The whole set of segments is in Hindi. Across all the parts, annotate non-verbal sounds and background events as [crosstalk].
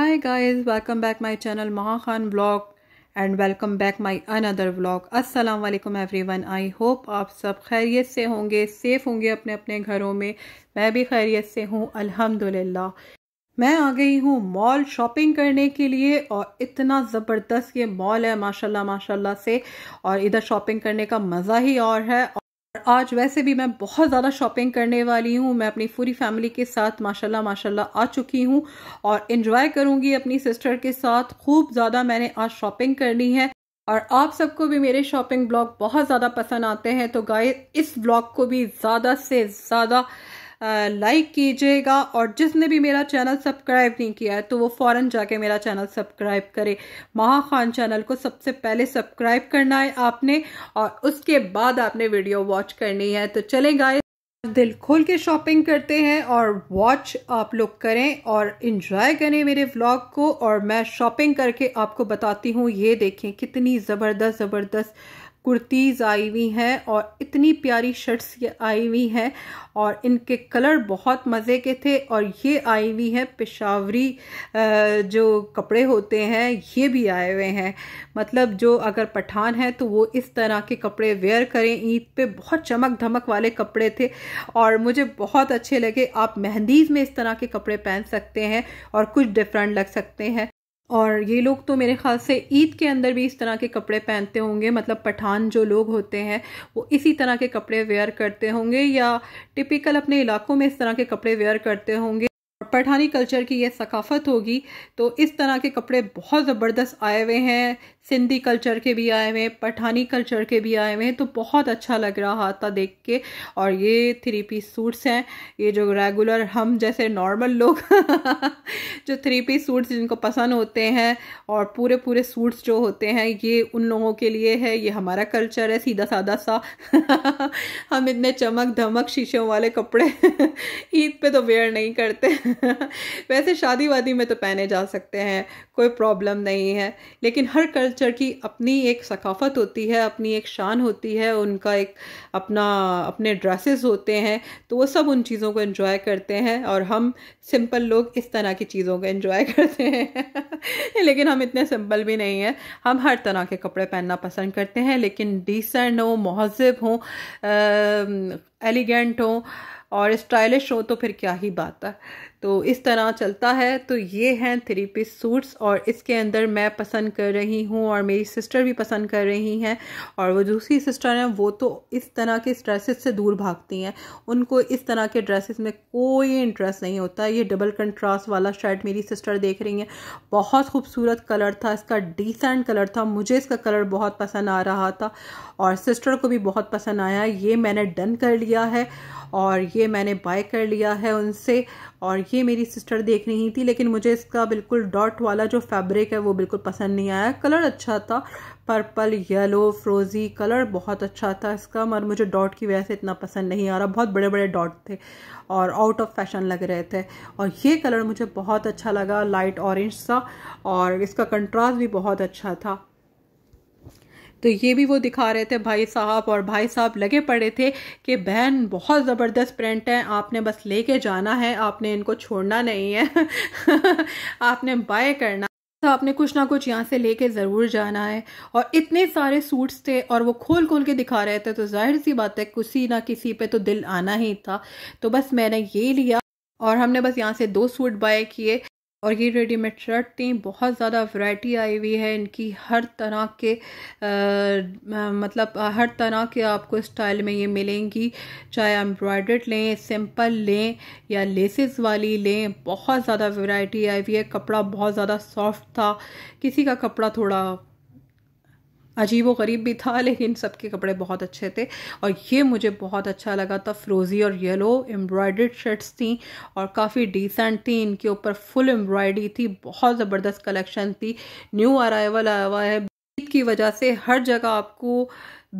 hi guys welcome back my channel Maha Khan blog and welcome back my another vlog अस्सलाम वालेकुम एवरीवन आई होप आप सब खैरियत से होंगे सेफ़ होंगे अपने अपने घरों में मैं भी खैरियत से हूँ अल्हम्दुलिल्लाह मैं आ गई हूँ मॉल शॉपिंग करने के लिए और इतना ज़बरदस्त ये मॉल है माशाल्लाह माशाल्लाह से और इधर शॉपिंग करने का मज़ा ही और है आज वैसे भी मैं बहुत ज़्यादा शॉपिंग करने वाली हूँ मैं अपनी पूरी फैमिली के साथ माशाल्लाह माशाल्लाह आ चुकी हूँ और इन्जॉय करूँगी अपनी सिस्टर के साथ खूब ज़्यादा मैंने आज शॉपिंग करनी है और आप सबको भी मेरे शॉपिंग ब्लॉग बहुत ज़्यादा पसंद आते हैं तो गाय इस ब्लॉग को भी ज़्यादा से ज़्यादा लाइक कीजिएगा और जिसने भी मेरा चैनल सब्सक्राइब नहीं किया है तो वो फ़ौरन जाके मेरा चैनल सब्सक्राइब करे महा खान चैनल को सबसे पहले सब्सक्राइब करना है आपने और उसके बाद आपने वीडियो वॉच करनी है तो चले गाय दिल खोल के शॉपिंग करते हैं और वॉच आप लोग करें और इन्जॉय करें मेरे व्लॉग को और मैं शॉपिंग करके आपको बताती हूँ ये देखें कितनी ज़बरदस्त ज़बरदस्त कुर्तीज़ आई हुई हैं और इतनी प्यारी शर्ट्स ये आई हुई हैं और इनके कलर बहुत मज़े के थे और ये आई हुई हैं पेशावरी जो कपड़े होते हैं ये भी आए हुए हैं मतलब जो अगर पठान है तो वो इस तरह के कपड़े वेयर करें ईद पे बहुत चमक धमक वाले कपड़े थे और मुझे बहुत अच्छे लगे आप मेहंदीज़ में इस तरह के कपड़े पहन सकते हैं और कुछ डिफरेंट लग सकते हैं और ये लोग तो मेरे ख्याल से ईद के अंदर भी इस तरह के कपड़े पहनते होंगे मतलब पठान जो लोग होते हैं वो इसी तरह के कपड़े वेयर करते होंगे या टिपिकल अपने इलाकों में इस तरह के कपड़े वेयर करते होंगे पठानी कल्चर की ये सकाफ़त होगी तो इस तरह के कपड़े बहुत ज़बरदस्त आए हुए हैं सिंधी कल्चर के भी आए हुए हैं पठानी कल्चर के भी आए हुए हैं तो बहुत अच्छा लग रहा था देख के और ये थ्री पीस सूट्स हैं ये जो रेगुलर हम जैसे नॉर्मल लोग [laughs] जो थ्री पीस सूट्स जिनको पसंद होते हैं और पूरे पूरे सूट्स जो होते हैं ये उन लोगों के लिए है ये हमारा कल्चर है सीधा साधा सा [laughs] हम इतने चमक धमक शीशों वाले कपड़े [laughs] ईद पे तो वेयर नहीं करते वैसे शादी वादी में तो पहने जा सकते हैं कोई प्रॉब्लम नहीं है लेकिन हर कल कल्चर की अपनी एक सकाफ़त होती है अपनी एक शान होती है उनका एक अपना अपने ड्रेसेस होते हैं तो वो सब उन चीज़ों को इन्जॉय करते हैं और हम सिंपल लोग इस तरह की चीज़ों को इन्जॉय [laughs] करते हैं लेकिन हम इतने सिंपल भी नहीं हैं हम हर तरह के कपड़े पहनना पसंद करते हैं लेकिन डिसेंट हों महजब हों एलिगेंट हों और स्टाइलिश हो तो फिर क्या ही बात है तो इस तरह चलता है तो ये हैं थ्री पीस सूट्स और इसके अंदर मैं पसंद कर रही हूँ और मेरी सिस्टर भी पसंद कर रही हैं और वो दूसरी सिस्टर हैं वो तो इस तरह के ड्रेसेस से दूर भागती हैं उनको इस तरह के ड्रेसेस में कोई इंटरेस्ट नहीं होता ये डबल कंट्रास्ट वाला शर्ट मेरी सिस्टर देख रही हैं बहुत खूबसूरत कलर था इसका डिसेंट कलर था मुझे इसका कलर बहुत पसंद आ रहा था और सिस्टर को भी बहुत पसंद आया ये मैंने डन कर लिया है और ये मैंने बाय कर लिया है उनसे और ये मेरी सिस्टर देख रही थी लेकिन मुझे इसका बिल्कुल डॉट वाला जो फैब्रिक है वो बिल्कुल पसंद नहीं आया कलर अच्छा था पर्पल येलो फ्रोज़ी कलर बहुत अच्छा था इसका मगर मुझे डॉट की वजह से इतना पसंद नहीं आ रहा बहुत बड़े बड़े डॉट थे और आउट ऑफ फैशन लग रहे थे और ये कलर मुझे बहुत अच्छा लगा लाइट ऑरेंज सा और इसका कंट्रास्ट भी बहुत अच्छा था तो ये भी वो दिखा रहे थे भाई साहब और भाई साहब लगे पड़े थे कि बहन बहुत ज़बरदस्त प्रिंट है आपने बस लेके जाना है आपने इनको छोड़ना नहीं है [laughs] आपने बाय करना तो आपने कुछ ना कुछ यहाँ से लेके ज़रूर जाना है और इतने सारे सूट्स थे और वो खोल खोल के दिखा रहे थे तो जाहिर सी बात है किसी ना किसी पे तो दिल आना ही था तो बस मैंने ये लिया और हमने बस यहाँ से दो सूट बाय किए और ये रेडीमेड शर्ट थी बहुत ज़्यादा वैरायटी आई हुई है इनकी हर तरह के आ, मतलब हर तरह के आपको स्टाइल में ये मिलेंगी चाहे एम्ब्रॉयड्रेड लें सिंपल लें या लेसेस वाली लें बहुत ज़्यादा वैरायटी आई हुई है कपड़ा बहुत ज़्यादा सॉफ्ट था किसी का कपड़ा थोड़ा अजीब व गरीब भी था लेकिन सबके कपड़े बहुत अच्छे थे और ये मुझे बहुत अच्छा लगा था फ्रोज़ी और येलो एम्ब्रॉयड्रेड शर्ट्स थी और काफ़ी डिसेंट थी इनके ऊपर फुल एम्ब्रॉयडरी थी बहुत ज़बरदस्त कलेक्शन थी न्यू अराइवल आया हुआ है ईद की वजह से हर जगह आपको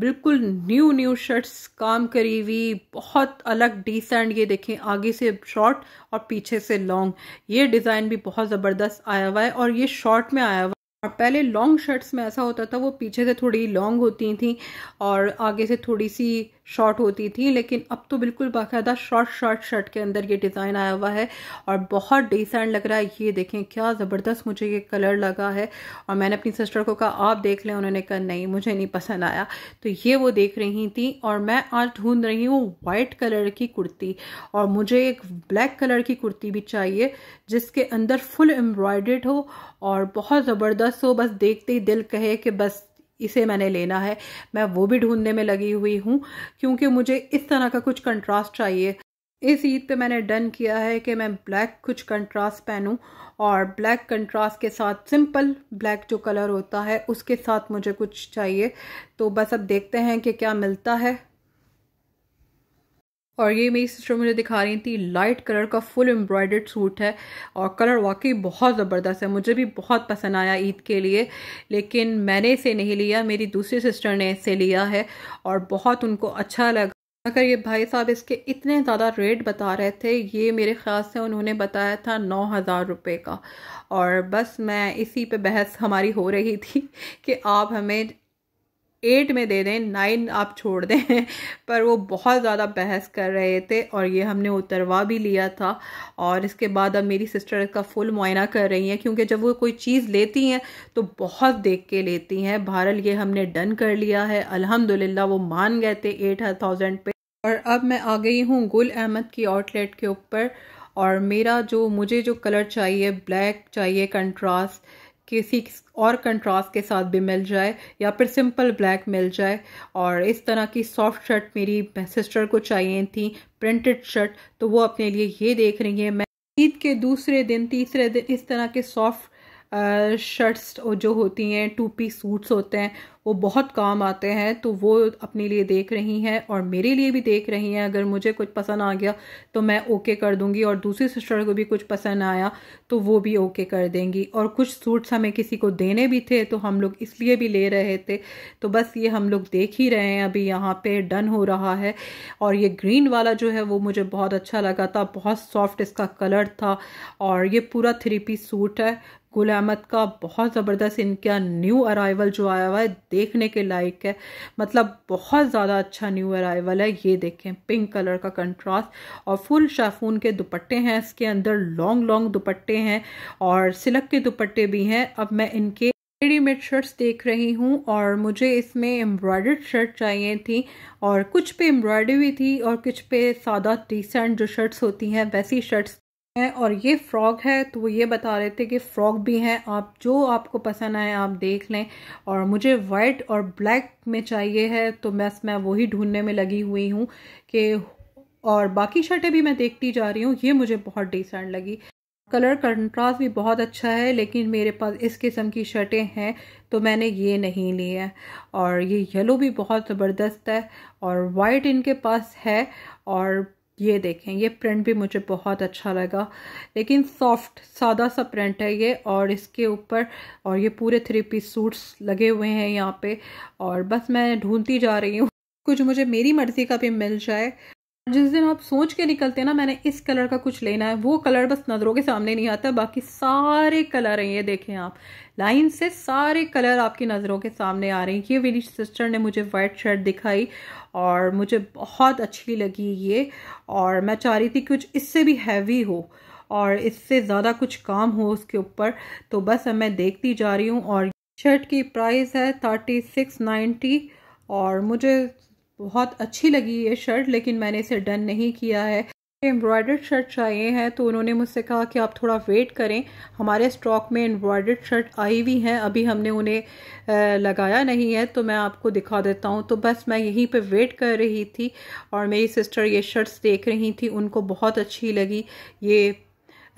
बिल्कुल न्यू न्यू शर्ट्स काम करी हुई बहुत अलग डिसेंट ये देखें आगे से शॉर्ट और पीछे से लॉन्ग ये डिज़ाइन भी बहुत ज़बरदस्त आया हुआ है और ये शॉर्ट में आया हुआ और पहले लॉन्ग शर्ट्स में ऐसा होता था वो पीछे से थोड़ी लॉन्ग होती थी और आगे से थोड़ी सी शॉर्ट होती थी लेकिन अब तो बिल्कुल बाकायदा शॉर्ट शॉर्ट शर्ट के अंदर ये डिज़ाइन आया हुआ है और बहुत डिसेंट लग रहा है ये देखें क्या ज़बरदस्त मुझे ये कलर लगा है और मैंने अपनी सिस्टर को कहा आप देख लें उन्होंने कहा नहीं मुझे नहीं पसंद आया तो ये वो देख रही थी और मैं आज ढूंढ रही हूँ वाइट कलर की कुर्ती और मुझे एक ब्लैक कलर की कुर्ती भी चाहिए जिसके अंदर फुल एम्ब्रॉयड हो और बहुत ज़बरदस्त हो बस देखते ही दिल कहे कि बस इसे मैंने लेना है मैं वो भी ढूंढने में लगी हुई हूँ क्योंकि मुझे इस तरह का कुछ कंट्रास्ट चाहिए इस ईद पे मैंने डन किया है कि मैं ब्लैक कुछ कंट्रास्ट पहनूं और ब्लैक कंट्रास्ट के साथ सिंपल ब्लैक जो कलर होता है उसके साथ मुझे कुछ चाहिए तो बस अब देखते हैं कि क्या मिलता है और ये मेरी सिस्टर मुझे दिखा रही थी लाइट कलर का फुल एम्ब्रॉयडर्ड सूट है और कलर वाकई बहुत ज़बरदस्त है मुझे भी बहुत पसंद आया ईद के लिए लेकिन मैंने इसे नहीं लिया मेरी दूसरी सिस्टर ने इसे लिया है और बहुत उनको अच्छा लगा अगर ये भाई साहब इसके इतने ज़्यादा रेट बता रहे थे ये मेरे ख्याल से उन्होंने बताया था नौ हज़ार रुपये का और बस मैं इसी पे बहस हमारी हो रही थी कि आप हमें एट में दे दें नाइन आप छोड़ दें पर वो बहुत ज़्यादा बहस कर रहे थे और ये हमने उतरवा भी लिया था और इसके बाद अब मेरी सिस्टर का फुल मुआयना कर रही हैं क्योंकि जब वो कोई चीज़ लेती हैं तो बहुत देख के लेती हैं बहरहाल ये हमने डन कर लिया है अल्हम्दुलिल्लाह वो मान गए थे एट थाउजेंड पे और अब मैं आ गई हूँ गुल अहमद की आउटलेट के ऊपर और मेरा जो मुझे जो कलर चाहिए ब्लैक चाहिए कंट्रास्ट किसी और कंट्रास्ट के साथ भी मिल जाए या फिर सिंपल ब्लैक मिल जाए और इस तरह की सॉफ्ट शर्ट मेरी सिस्टर को चाहिए थी प्रिंटेड शर्ट तो वो अपने लिए ये देख रही है मैं ईद के दूसरे दिन तीसरे दिन इस तरह के सॉफ्ट शर्ट्स जो होती हैं टू पी सूट्स होते हैं वो बहुत काम आते हैं तो वो अपने लिए देख रही हैं और मेरे लिए भी देख रही हैं अगर मुझे कुछ पसंद आ गया तो मैं ओके कर दूंगी और दूसरी सिस्टर को भी कुछ पसंद आया तो वो भी ओके कर देंगी और कुछ सूट्स हमें किसी को देने भी थे तो हम लोग इसलिए भी ले रहे थे तो बस ये हम लोग देख ही रहे हैं अभी यहाँ पे डन हो रहा है और ये ग्रीन वाला जो है वो मुझे बहुत अच्छा लगा था बहुत सॉफ्ट इसका कलर था और ये पूरा थ्री पीस सूट है गुल अहमद का बहुत ज़बरदस्त इनका न्यू अराइवल जो आया हुआ है देखने के लायक है मतलब बहुत ज़्यादा अच्छा न्यू अराइवल है ये देखें पिंक कलर का कंट्रास्ट और फुल शाफून के दुपट्टे हैं इसके अंदर लॉन्ग लॉन्ग दुपट्टे हैं और सिलक के दुपट्टे भी हैं अब मैं इनके रेडीमेड शर्ट्स देख रही हूँ और मुझे इसमें एम्ब्रॉयडर्ड शर्ट चाहिए थी और कुछ पे एम्ब्रॉयडरी भी थी और कुछ पे सादा डिसेंट जो शर्ट्स होती हैं वैसी शर्ट्स है और ये फ्रॉग है तो वो ये बता रहे थे कि फ्रॉग भी हैं आप जो आपको पसंद आए आप देख लें और मुझे वाइट और ब्लैक में चाहिए है तो बस मैं वही ढूंढने में लगी हुई हूँ कि और बाकी शर्टें भी मैं देखती जा रही हूँ ये मुझे बहुत डिसेंट लगी कलर कंट्रास्ट भी बहुत अच्छा है लेकिन मेरे पास इस किस्म की शर्टें हैं तो मैंने ये नहीं ली है और ये येलो भी बहुत ज़बरदस्त है और वाइट इनके पास है और ये देखें ये प्रिंट भी मुझे बहुत अच्छा लगा लेकिन सॉफ्ट सादा सा प्रिंट है ये और इसके ऊपर और ये पूरे थ्री पीस सूट्स लगे हुए हैं यहाँ पे और बस मैं ढूंढती जा रही हूँ कुछ मुझे मेरी मर्ज़ी का भी मिल जाए जिस दिन आप सोच के निकलते हैं ना मैंने इस कलर का कुछ लेना है वो कलर बस नज़रों के सामने नहीं आता बाकी सारे कलर हैं ये देखें आप लाइन से सारे कलर आपकी नज़रों के सामने आ रहे हैं ये मेरी सिस्टर ने मुझे वाइट शर्ट दिखाई और मुझे बहुत अच्छी लगी ये और मैं चाह रही थी कुछ इससे भी हैवी हो और इससे ज़्यादा कुछ काम हो उसके ऊपर तो बस अब मैं देखती जा रही हूँ और शर्ट की प्राइस है थर्टी सिक्स नाइन्टी और मुझे बहुत अच्छी लगी ये शर्ट लेकिन मैंने इसे डन नहीं किया है एम्ब्रॉयडर्ड शर्ट चाहिए हैं तो उन्होंने मुझसे कहा कि आप थोड़ा वेट करें हमारे स्टॉक में एम्ब्रॉयडर्ड शर्ट आई हुई हैं अभी हमने उन्हें लगाया नहीं है तो मैं आपको दिखा देता हूँ तो बस मैं यहीं पे वेट कर रही थी और मेरी सिस्टर ये शर्ट्स देख रही थी उनको बहुत अच्छी लगी ये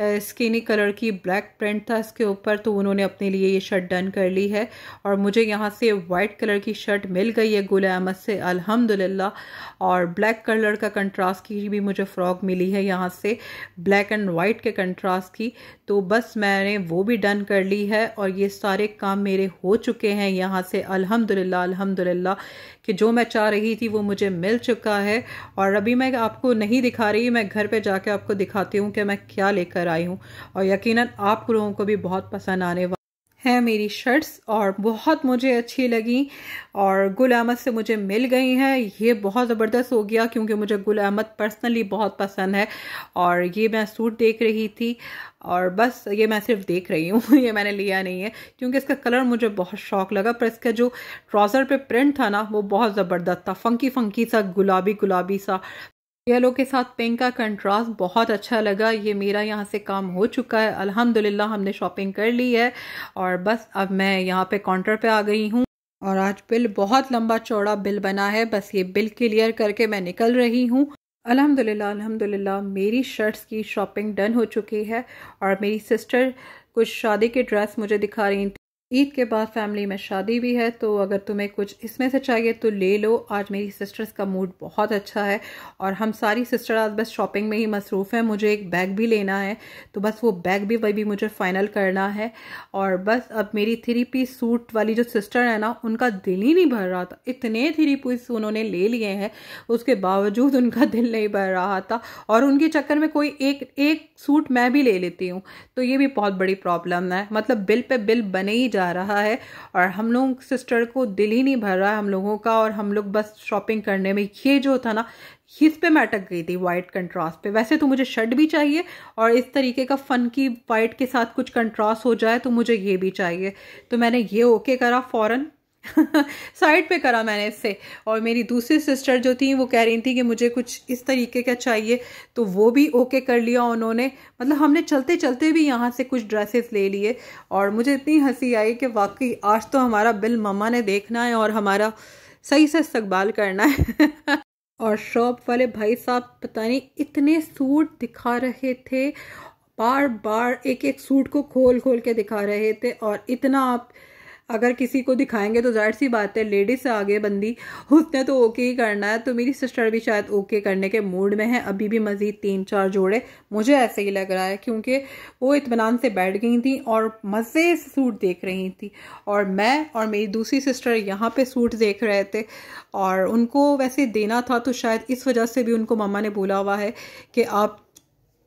स्किनी कलर की ब्लैक प्रिंट था इसके ऊपर तो उन्होंने अपने लिए ये शर्ट डन कर ली है और मुझे यहाँ से वाइट कलर की शर्ट मिल गई है गुल अहमद से अल्हम्दुलिल्लाह और ब्लैक कलर का कंट्रास्ट की भी मुझे फ़्रॉक मिली है यहाँ से ब्लैक एंड वाइट के कंट्रास्ट की तो बस मैंने वो भी डन कर ली है और ये सारे काम मेरे हो चुके हैं यहाँ से अलहमदिल्ला अलहमदिल्ला कि जो मैं चाह रही थी वो मुझे मिल चुका है और अभी मैं आपको नहीं दिखा रही मैं घर पे जाके आपको दिखाती हूँ कि मैं क्या लेकर आई हूँ और यकीनन आप लोगों को भी बहुत पसंद आने वाला हैं मेरी शर्ट्स और बहुत मुझे अच्छी लगी और गुल अहमद से मुझे मिल गई हैं ये बहुत ज़बरदस्त हो गया क्योंकि मुझे गुल अहमद पर्सनली बहुत पसंद है और ये मैं सूट देख रही थी और बस ये मैं सिर्फ देख रही हूँ [laughs] ये मैंने लिया नहीं है क्योंकि इसका कलर मुझे बहुत शौक लगा पर इसका जो ट्राउज़र पे प्रिंट था ना वो बहुत ज़बरदस्त था फंकी फंकी सा गुलाबी गुलाबी सा येलो के साथ पिंक का कंट्रास्ट बहुत अच्छा लगा ये मेरा यहाँ से काम हो चुका है अल्हम्दुलिल्लाह हमने शॉपिंग कर ली है और बस अब मैं यहाँ पे काउंटर पे आ गई हूँ और आज बिल बहुत लंबा चौड़ा बिल बना है बस ये बिल क्लियर करके मैं निकल रही हूँ अल्हम्दुलिल्लाह अल्हम्दुलिल्लाह मेरी शर्ट्स की शॉपिंग डन हो चुकी है और मेरी सिस्टर कुछ शादी के ड्रेस मुझे दिखा रही थी ईद के बाद फैमिली में शादी भी है तो अगर तुम्हें कुछ इसमें से चाहिए तो ले लो आज मेरी सिस्टर्स का मूड बहुत अच्छा है और हम सारी सिस्टर आज बस शॉपिंग में ही मसरूफ़ हैं मुझे एक बैग भी लेना है तो बस वो बैग भी वही भी मुझे फ़ाइनल करना है और बस अब मेरी थ्री पीस सूट वाली जो सिस्टर है ना उनका दिल ही नहीं भर रहा था इतने थ्री पीस उन्होंने ले लिए हैं उसके बावजूद उनका दिल नहीं भर रहा था और उनके चक्कर में कोई एक एक सूट मैं भी ले लेती हूँ तो ये भी बहुत बड़ी प्रॉब्लम है मतलब बिल पे बिल बने ही जा जा रहा है और हम लोग सिस्टर को दिल ही नहीं भर रहा हम लोगों का और हम लोग बस शॉपिंग करने में ये जो था ना इस पे मैं अटक गई थी वाइट कंट्रास्ट पे वैसे तो मुझे शर्ट भी चाहिए और इस तरीके का फन की वाइट के साथ कुछ कंट्रास्ट हो जाए तो मुझे ये भी चाहिए तो मैंने ये ओके करा फ़ौरन [laughs] साइड पे करा मैंने इससे और मेरी दूसरी सिस्टर जो थी वो कह रही थी कि मुझे कुछ इस तरीके का चाहिए तो वो भी ओके कर लिया उन्होंने मतलब हमने चलते चलते भी यहाँ से कुछ ड्रेसेस ले लिए और मुझे इतनी हंसी आई कि वाकई आज तो हमारा बिल ममा ने देखना है और हमारा सही से इस्तबाल करना है [laughs] और शॉप वाले भाई साहब पता नहीं इतने सूट दिखा रहे थे बार बार एक एक सूट को खोल खोल के दिखा रहे थे और इतना आप अगर किसी को दिखाएंगे तो जाहिर सी बात है लेडीज से आगे बंदी उसने तो ओके ही करना है तो मेरी सिस्टर भी शायद ओके करने के मूड में है अभी भी मज़ीद तीन चार जोड़े मुझे ऐसे ही लग रहा है क्योंकि वो इतमान से बैठ गई थी और मज़े से सूट देख रही थी और मैं और मेरी दूसरी सिस्टर यहाँ पे सूट देख रहे थे और उनको वैसे देना था तो शायद इस वजह से भी उनको मामा ने बोला हुआ है कि आप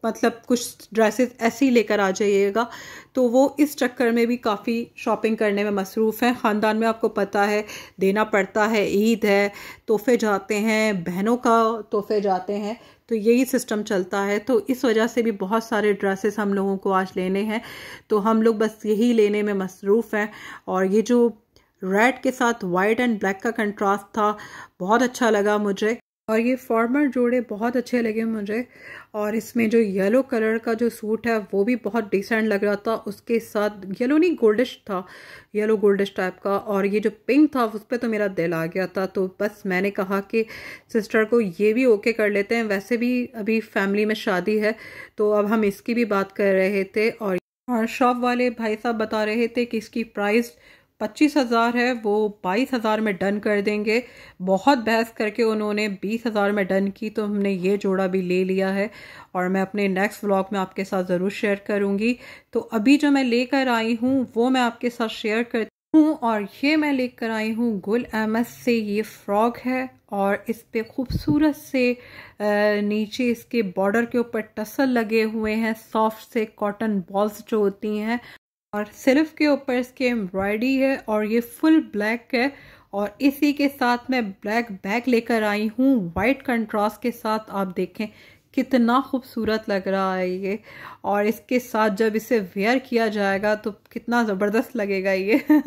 मतलब कुछ ड्रेसेस ऐसे ही लेकर आ जाइएगा तो वो इस चक्कर में भी काफ़ी शॉपिंग करने में मसरूफ़ हैं ख़ानदान में आपको पता है देना पड़ता है ईद है तोहफे जाते हैं बहनों का तोहफे जाते हैं तो यही सिस्टम चलता है तो इस वजह से भी बहुत सारे ड्रेसेस हम लोगों को आज लेने हैं तो हम लोग बस यही लेने में मसरूफ़ हैं और ये जो रेड के साथ वाइट एंड ब्लैक का कंट्रास्ट था बहुत अच्छा लगा मुझे और ये फॉर्मल जोड़े बहुत अच्छे लगे मुझे और इसमें जो येलो कलर का जो सूट है वो भी बहुत डिसेंट लग रहा था उसके साथ येलो नहीं गोल्डिश था येलो गोल्डिश टाइप का और ये जो पिंक था उस पर तो मेरा दिल आ गया था तो बस मैंने कहा कि सिस्टर को ये भी ओके कर लेते हैं वैसे भी अभी फैमिली में शादी है तो अब हम इसकी भी बात कर रहे थे और और शॉप वाले भाई साहब बता रहे थे कि इसकी प्राइस पच्चीस हज़ार है वो बाईस हज़ार में डन कर देंगे बहुत बहस करके उन्होंने बीस हज़ार में डन की तो हमने ये जोड़ा भी ले लिया है और मैं अपने नेक्स्ट व्लॉग में आपके साथ ज़रूर शेयर करूँगी तो अभी जो मैं लेकर आई हूँ वो मैं आपके साथ शेयर कर हूँ और ये मैं लेकर आई हूँ गुल अहमद से ये फ्रॉक है और इस पे खूबसूरत से नीचे इसके बॉर्डर के ऊपर टसल लगे हुए हैं सॉफ्ट से कॉटन बॉल्स जो होती हैं और सिर्फ के ऊपर इसकी एम्ब्रॉयडरी है और ये फुल ब्लैक है और इसी के साथ मैं ब्लैक बैग लेकर आई हूँ वाइट कंट्रास्ट के साथ आप देखें कितना खूबसूरत लग रहा है ये और इसके साथ जब इसे वेयर किया जाएगा तो कितना ज़बरदस्त लगेगा ये [laughs]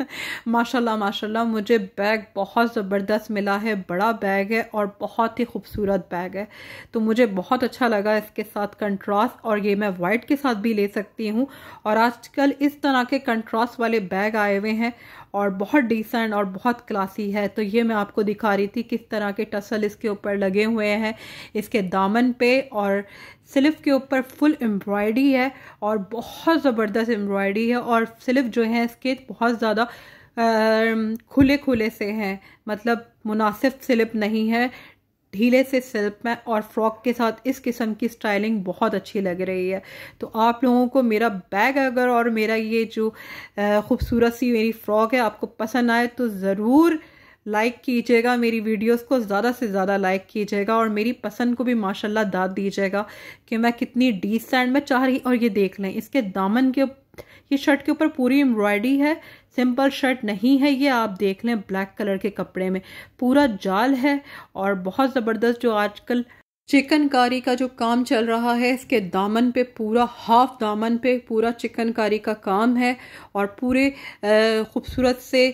माशाल्लाह माशाल्लाह मुझे बैग बहुत ज़बरदस्त मिला है बड़ा बैग है और बहुत ही खूबसूरत बैग है तो मुझे बहुत अच्छा लगा इसके साथ कंट्रास्ट और ये मैं वाइट के साथ भी ले सकती हूँ और आजकल इस तरह के कंट्रास्ट वाले बैग आए हुए हैं और बहुत डिसेंट और बहुत क्लासी है तो ये मैं आपको दिखा रही थी किस तरह के टसल इसके ऊपर लगे हुए हैं इसके दामन पे और सिल्फ़ के ऊपर फुल एम्ब्रॉयडरी है और बहुत ज़बरदस्त एम्ब्रॉयडरी है और सिल्फ़ जो है इसके बहुत ज़्यादा खुले खुले से हैं मतलब मुनासिब सिल्प नहीं है ढीले से सिल्प में और फ्रॉक के साथ इस किस्म की स्टाइलिंग बहुत अच्छी लग रही है तो आप लोगों को मेरा बैग अगर और मेरा ये जो खूबसूरत सी मेरी फ्रॉक है आपको पसंद आए तो ज़रूर लाइक कीजिएगा मेरी वीडियोस को ज़्यादा से ज़्यादा लाइक कीजिएगा और मेरी पसंद को भी माशाल्लाह दाद दीजिएगा कि मैं कितनी डिसेंट में चाह रही और ये देख लें इसके दामन के ये शर्ट के ऊपर पूरी एम्ब्रॉयडरी है सिंपल शर्ट नहीं है ये आप देख लें ब्लैक कलर के कपड़े में पूरा जाल है और बहुत ज़बरदस्त जो आजकल चिकनकारी का जो काम चल रहा है इसके दामन पे पूरा हाफ दामन पे पूरा चिकनकारी का काम है और पूरे खूबसूरत से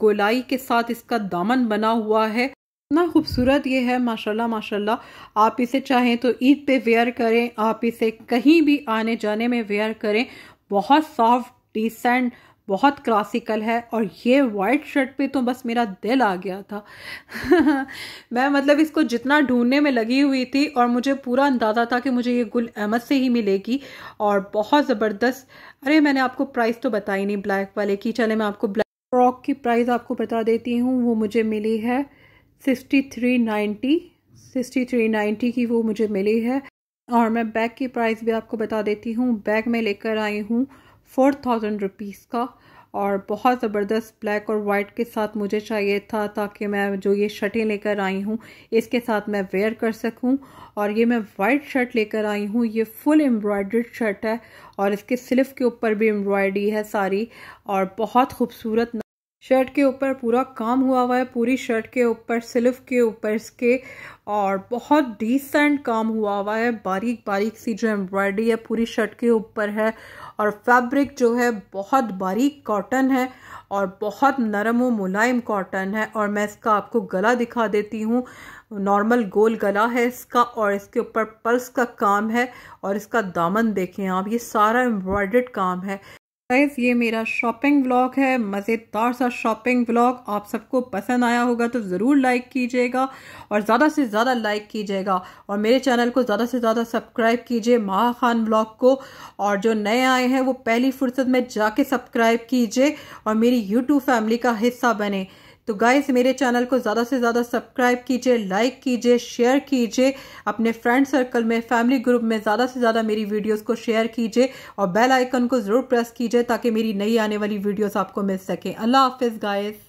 गोलाई के साथ इसका दामन बना हुआ है इतना खूबसूरत ये है माशाल्लाह माशाल्लाह आप इसे चाहें तो ईद पे वेयर करें आप इसे कहीं भी आने जाने में वेयर करें बहुत सॉफ्ट डिसेंट बहुत क्लासिकल है और ये वाइट शर्ट पे तो बस मेरा दिल आ गया था [laughs] मैं मतलब इसको जितना ढूंढने में लगी हुई थी और मुझे पूरा अंदाज़ा था कि मुझे ये गुल अहमद से ही मिलेगी और बहुत ज़बरदस्त अरे मैंने आपको प्राइस तो बताई नहीं ब्लैक वाले की चले मैं आपको ब्लैक फ्रॉक की प्राइस आपको बता देती हूँ वो मुझे मिली है sixty three ninety sixty three ninety की वो मुझे मिली है और मैं बैग की प्राइस भी आपको बता देती हूँ बैग में लेकर आई हूँ फोर थाउजेंड रुपीज़ का और बहुत ज़बरदस्त ब्लैक और वाइट के साथ मुझे चाहिए था ताकि मैं जो ये शर्टें लेकर आई हूँ इसके साथ मैं वेयर कर सकूँ और ये मैं वाइट शर्ट लेकर आई हूँ ये फुल एम्ब्रॉयड्रेड शर्ट है और इसके सिल्फ के ऊपर भी एम्ब्रॉयडरी है सारी और बहुत खूबसूरत शर्ट के ऊपर पूरा काम हुआ हुआ है पूरी शर्ट के ऊपर सिल्फ के ऊपर इसके और बहुत डिसेंट काम हुआ हुआ है बारीक बारीक सी जो एम्ब्रॉयडरी है पूरी शर्ट के ऊपर है और फैब्रिक जो है बहुत बारीक कॉटन है और बहुत नरम व मुलायम कॉटन है और मैं इसका आपको गला दिखा देती हूँ नॉर्मल गोल गला है इसका और इसके ऊपर पल्स का काम है और इसका दामन देखें आप ये सारा एम्ब्रॉयड काम है गाइस ये मेरा शॉपिंग व्लॉग है मज़ेदार सा शॉपिंग व्लॉग आप सबको पसंद आया होगा तो ज़रूर लाइक कीजिएगा और ज़्यादा से ज़्यादा लाइक कीजिएगा और मेरे चैनल को ज़्यादा से ज़्यादा सब्सक्राइब कीजिए माह खान ब्लॉग को और जो नए आए हैं वो पहली फुर्सत में जाके सब्सक्राइब कीजिए और मेरी यूट्यूब फैमिली का हिस्सा बने तो गाइज मेरे चैनल को ज़्यादा से ज़्यादा सब्सक्राइब कीजिए लाइक कीजिए शेयर कीजिए अपने फ्रेंड सर्कल में फैमिली ग्रुप में ज़्यादा से ज़्यादा मेरी वीडियोस को शेयर कीजिए और बेल आइकन को ज़रूर प्रेस कीजिए ताकि मेरी नई आने वाली वीडियोस आपको मिल सकें अल्लाह हाफिज़ गाइज़